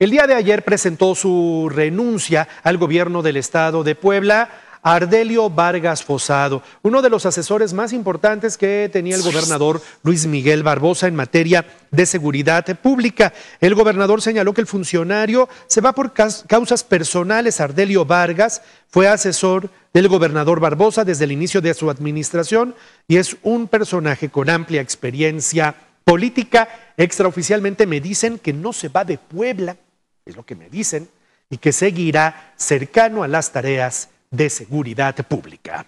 El día de ayer presentó su renuncia al gobierno del estado de Puebla. Ardelio Vargas Fosado, uno de los asesores más importantes que tenía el gobernador Luis Miguel Barbosa en materia de seguridad pública. El gobernador señaló que el funcionario se va por causas personales. Ardelio Vargas fue asesor del gobernador Barbosa desde el inicio de su administración y es un personaje con amplia experiencia política. Extraoficialmente me dicen que no se va de Puebla es lo que me dicen, y que seguirá cercano a las tareas de seguridad pública.